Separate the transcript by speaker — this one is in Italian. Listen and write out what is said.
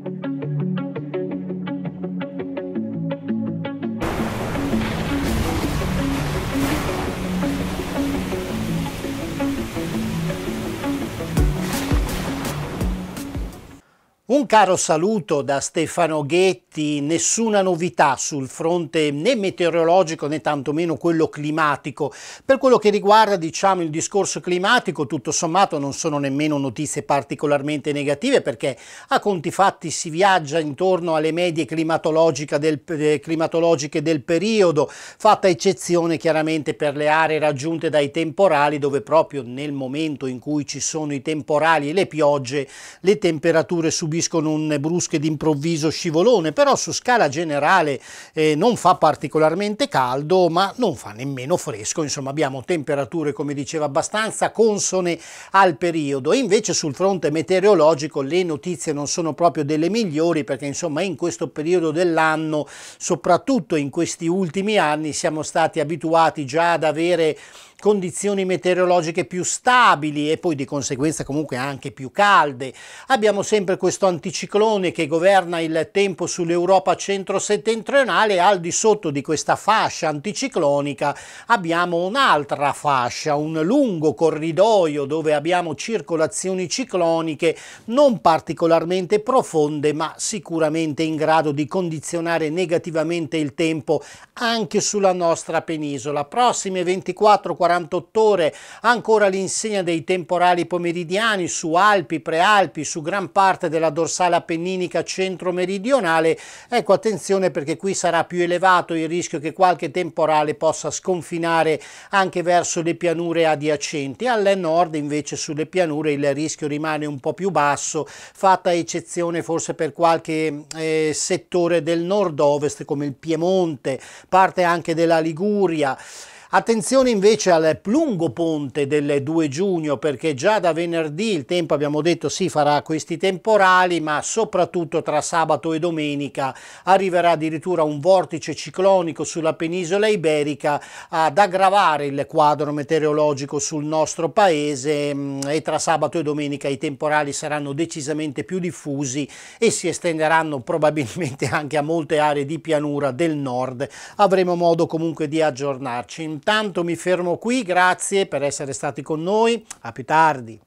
Speaker 1: thank you Un caro saluto da Stefano Ghetti, nessuna novità sul fronte né meteorologico né tantomeno quello climatico. Per quello che riguarda diciamo, il discorso climatico, tutto sommato non sono nemmeno notizie particolarmente negative perché a conti fatti si viaggia intorno alle medie del, eh, climatologiche del periodo, fatta eccezione chiaramente per le aree raggiunte dai temporali dove proprio nel momento in cui ci sono i temporali e le piogge le temperature subiscono subiscono un brusco ed improvviso scivolone, però su scala generale eh, non fa particolarmente caldo, ma non fa nemmeno fresco, insomma abbiamo temperature, come dicevo, abbastanza consone al periodo. E invece sul fronte meteorologico le notizie non sono proprio delle migliori, perché insomma in questo periodo dell'anno, soprattutto in questi ultimi anni, siamo stati abituati già ad avere condizioni meteorologiche più stabili e poi di conseguenza comunque anche più calde. Abbiamo sempre questo anticiclone che governa il tempo sull'Europa centro-settentrionale e al di sotto di questa fascia anticiclonica abbiamo un'altra fascia, un lungo corridoio dove abbiamo circolazioni cicloniche non particolarmente profonde ma sicuramente in grado di condizionare negativamente il tempo anche sulla nostra penisola. Prossime 24-48 48 ore, ancora l'insegna dei temporali pomeridiani su Alpi, Prealpi, su gran parte della dorsale appenninica centro-meridionale. Ecco attenzione perché qui sarà più elevato il rischio che qualche temporale possa sconfinare anche verso le pianure adiacenti. Al nord invece sulle pianure il rischio rimane un po' più basso, fatta eccezione forse per qualche eh, settore del nord-ovest come il Piemonte, parte anche della Liguria. Attenzione invece al lungo ponte del 2 giugno perché già da venerdì il tempo abbiamo detto si farà questi temporali ma soprattutto tra sabato e domenica arriverà addirittura un vortice ciclonico sulla penisola iberica ad aggravare il quadro meteorologico sul nostro paese mm, e tra sabato e domenica i temporali saranno decisamente più diffusi e si estenderanno probabilmente anche a molte aree di pianura del nord. Avremo modo comunque di aggiornarci. Intanto mi fermo qui, grazie per essere stati con noi, a più tardi.